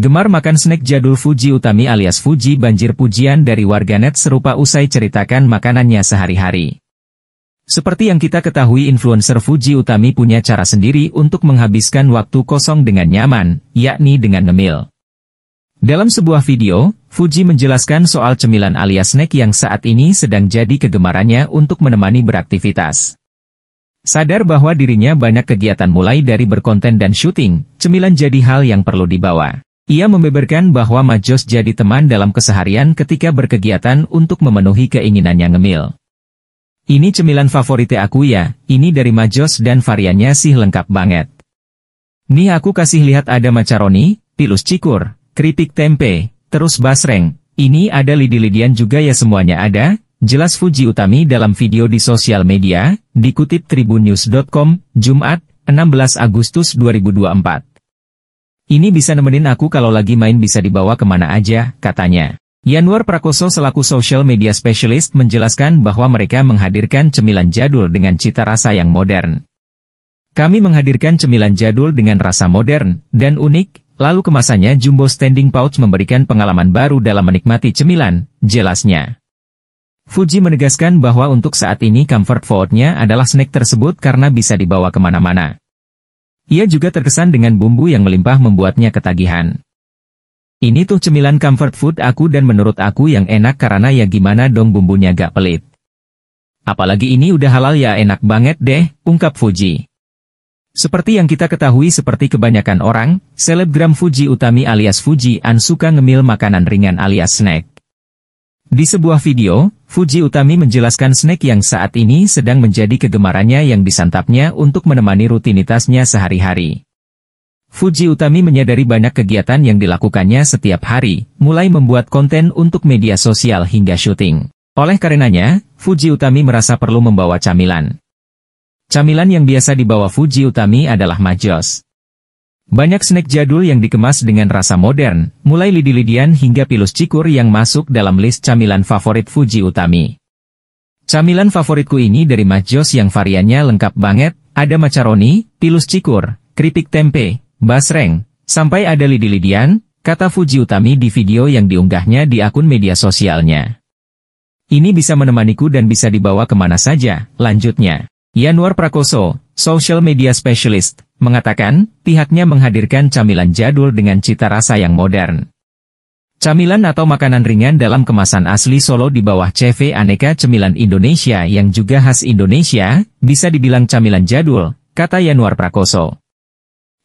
Gemar makan snack jadul Fuji Utami alias Fuji banjir pujian dari warganet serupa usai ceritakan makanannya sehari-hari. Seperti yang kita ketahui influencer Fuji Utami punya cara sendiri untuk menghabiskan waktu kosong dengan nyaman, yakni dengan ngemil. Dalam sebuah video, Fuji menjelaskan soal cemilan alias snack yang saat ini sedang jadi kegemarannya untuk menemani beraktivitas. Sadar bahwa dirinya banyak kegiatan mulai dari berkonten dan syuting, cemilan jadi hal yang perlu dibawa. Ia membeberkan bahwa Majos jadi teman dalam keseharian ketika berkegiatan untuk memenuhi keinginannya ngemil. Ini cemilan favorit aku ya, ini dari Majos dan variannya sih lengkap banget. Nih aku kasih lihat ada macaroni, pilus cikur, keripik tempe, terus basreng, ini ada lidi-lidian juga ya semuanya ada, jelas Fuji Utami dalam video di sosial media, dikutip tribunnews.com, Jumat, 16 Agustus 2024. Ini bisa nemenin aku kalau lagi main bisa dibawa kemana aja, katanya. Yanwar Prakoso selaku social media specialist menjelaskan bahwa mereka menghadirkan cemilan jadul dengan cita rasa yang modern. Kami menghadirkan cemilan jadul dengan rasa modern dan unik, lalu kemasannya jumbo standing pouch memberikan pengalaman baru dalam menikmati cemilan, jelasnya. Fuji menegaskan bahwa untuk saat ini comfort foodnya adalah snack tersebut karena bisa dibawa kemana-mana. Ia juga terkesan dengan bumbu yang melimpah membuatnya ketagihan. Ini tuh cemilan comfort food aku dan menurut aku yang enak karena ya gimana dong bumbunya gak pelit. Apalagi ini udah halal ya enak banget deh, ungkap Fuji. Seperti yang kita ketahui seperti kebanyakan orang, selebgram Fuji Utami alias Fuji An suka ngemil makanan ringan alias snack. Di sebuah video, Fuji Utami menjelaskan snack yang saat ini sedang menjadi kegemarannya yang disantapnya untuk menemani rutinitasnya sehari-hari. Fuji Utami menyadari banyak kegiatan yang dilakukannya setiap hari, mulai membuat konten untuk media sosial hingga syuting. Oleh karenanya, Fuji Utami merasa perlu membawa camilan. Camilan yang biasa dibawa Fuji Utami adalah majos. Banyak snack jadul yang dikemas dengan rasa modern, mulai lidi-lidian hingga pilus cikur yang masuk dalam list camilan favorit Fuji Utami. Camilan favoritku ini dari Majos yang variannya lengkap banget, ada macaroni, pilus cikur, keripik tempe, basreng, sampai ada lidi-lidian, kata Fuji Utami di video yang diunggahnya di akun media sosialnya. Ini bisa menemaniku dan bisa dibawa kemana saja, lanjutnya. Yanuar Prakoso, social media specialist, mengatakan, pihaknya menghadirkan camilan jadul dengan cita rasa yang modern. Camilan atau makanan ringan dalam kemasan asli Solo di bawah CV aneka cemilan Indonesia yang juga khas Indonesia, bisa dibilang camilan jadul, kata Yanuar Prakoso.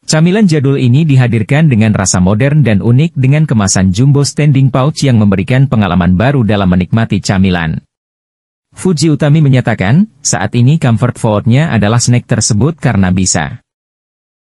Camilan jadul ini dihadirkan dengan rasa modern dan unik dengan kemasan jumbo standing pouch yang memberikan pengalaman baru dalam menikmati camilan. Fuji Utami menyatakan, saat ini comfort foodnya adalah snack tersebut karena bisa